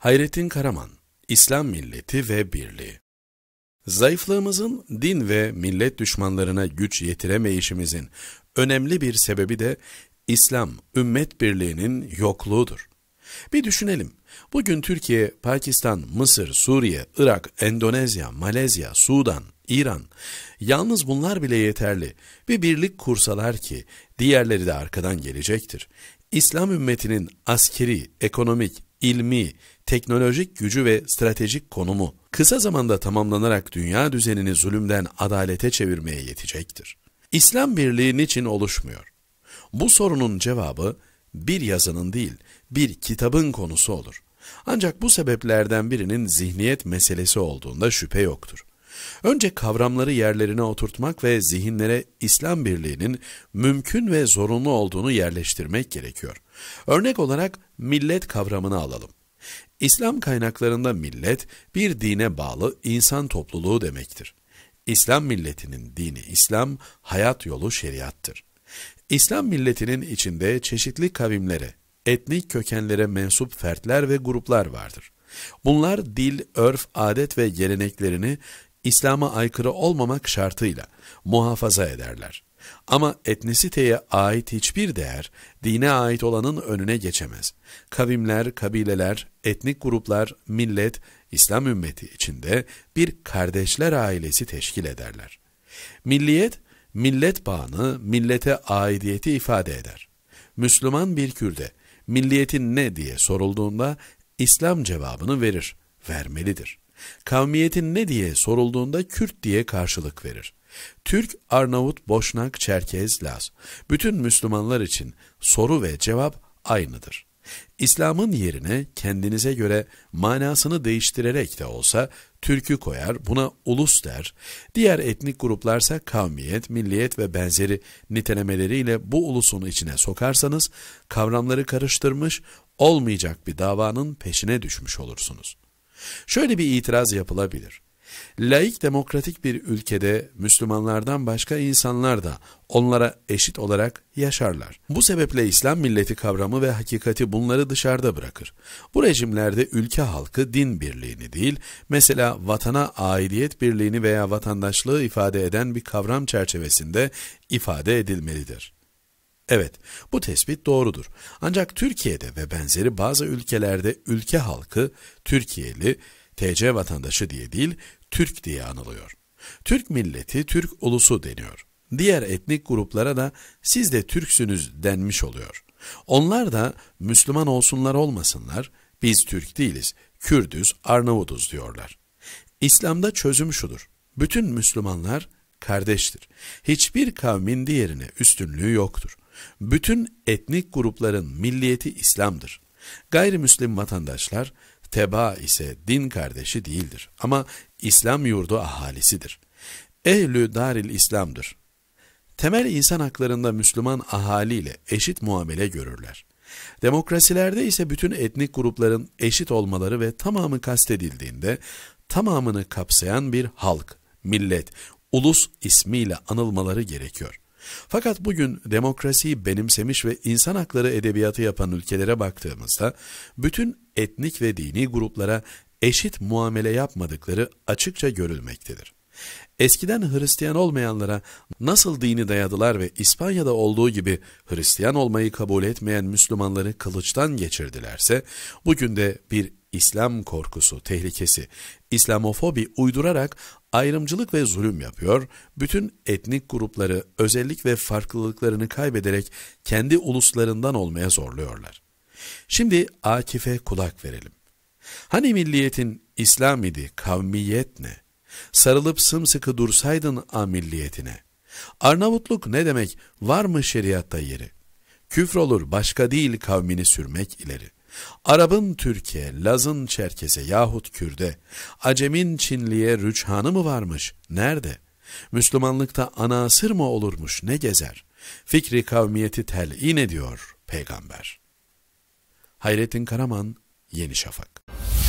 Hayrettin Karaman, İslam Milleti ve Birliği Zayıflığımızın din ve millet düşmanlarına güç yetiremeyişimizin önemli bir sebebi de İslam, ümmet birliğinin yokluğudur. Bir düşünelim, bugün Türkiye, Pakistan, Mısır, Suriye, Irak, Endonezya, Malezya, Sudan, İran, yalnız bunlar bile yeterli bir birlik kursalar ki diğerleri de arkadan gelecektir. İslam ümmetinin askeri, ekonomik, ilmi, teknolojik gücü ve stratejik konumu kısa zamanda tamamlanarak dünya düzenini zulümden adalete çevirmeye yetecektir. İslam birliği için oluşmuyor? Bu sorunun cevabı bir yazının değil, bir kitabın konusu olur. Ancak bu sebeplerden birinin zihniyet meselesi olduğunda şüphe yoktur. Önce kavramları yerlerine oturtmak ve zihinlere İslam birliğinin mümkün ve zorunlu olduğunu yerleştirmek gerekiyor. Örnek olarak millet kavramını alalım. İslam kaynaklarında millet bir dine bağlı insan topluluğu demektir. İslam milletinin dini İslam, hayat yolu şeriattır. İslam milletinin içinde çeşitli kavimlere, etnik kökenlere mensup fertler ve gruplar vardır. Bunlar dil, örf, adet ve geleneklerini İslam'a aykırı olmamak şartıyla muhafaza ederler. Ama etnisiteye ait hiçbir değer, dine ait olanın önüne geçemez. Kavimler, kabileler, etnik gruplar, millet, İslam ümmeti içinde bir kardeşler ailesi teşkil ederler. Milliyet, millet bağını, millete aidiyeti ifade eder. Müslüman bir Kürde, milliyetin ne diye sorulduğunda İslam cevabını verir, vermelidir. Kavmiyetin ne diye sorulduğunda Kürt diye karşılık verir. Türk, Arnavut, Boşnak, Çerkez, Laz. Bütün Müslümanlar için soru ve cevap aynıdır. İslam'ın yerine kendinize göre manasını değiştirerek de olsa türkü koyar, buna ulus der, diğer etnik gruplarsa kavmiyet, milliyet ve benzeri nitelemeleriyle bu ulusun içine sokarsanız kavramları karıştırmış, olmayacak bir davanın peşine düşmüş olursunuz. Şöyle bir itiraz yapılabilir. Laik demokratik bir ülkede Müslümanlardan başka insanlar da onlara eşit olarak yaşarlar. Bu sebeple İslam milleti kavramı ve hakikati bunları dışarıda bırakır. Bu rejimlerde ülke halkı din birliğini değil, mesela vatana aidiyet birliğini veya vatandaşlığı ifade eden bir kavram çerçevesinde ifade edilmelidir. Evet, bu tespit doğrudur. Ancak Türkiye'de ve benzeri bazı ülkelerde ülke halkı Türkiye'li, TC vatandaşı diye değil, Türk diye anılıyor. Türk milleti, Türk ulusu deniyor. Diğer etnik gruplara da siz de Türksünüz denmiş oluyor. Onlar da Müslüman olsunlar olmasınlar, biz Türk değiliz, Kürdüz, Arnavuduz diyorlar. İslam'da çözüm şudur, bütün Müslümanlar kardeştir. Hiçbir kavmin diğerine üstünlüğü yoktur. Bütün etnik grupların milliyeti İslam'dır. Gayrimüslim vatandaşlar teba ise din kardeşi değildir ama İslam yurdu ahalisidir. Ehlü daril İslam'dır. Temel insan haklarında Müslüman ahaliyle eşit muamele görürler. Demokrasilerde ise bütün etnik grupların eşit olmaları ve tamamı kastedildiğinde tamamını kapsayan bir halk, millet, ulus ismiyle anılmaları gerekiyor. Fakat bugün demokrasiyi benimsemiş ve insan hakları edebiyatı yapan ülkelere baktığımızda bütün etnik ve dini gruplara eşit muamele yapmadıkları açıkça görülmektedir. Eskiden Hristiyan olmayanlara nasıl dini dayadılar ve İspanya'da olduğu gibi Hristiyan olmayı kabul etmeyen Müslümanları kılıçtan geçirdilerse, bugün de bir İslam korkusu, tehlikesi, İslamofobi uydurarak ayrımcılık ve zulüm yapıyor, bütün etnik grupları özellik ve farklılıklarını kaybederek kendi uluslarından olmaya zorluyorlar. Şimdi Akif'e kulak verelim. Hani milliyetin İslam idi, kavmiyet ne? Sarılıp sımsıkı dursaydın a milliyetine. Arnavutluk ne demek, var mı şeriatta yeri? Küfrolur başka değil kavmini sürmek ileri.'' Arabın Türkiye, Laz'ın Çerkeze, yahut Kürde, Acem'in Çinli'ye rüçhanı mı varmış, nerede? Müslümanlıkta anasır mı olurmuş, ne gezer? Fikri kavmiyeti telin ediyor peygamber. Hayrettin Karaman, Yeni Şafak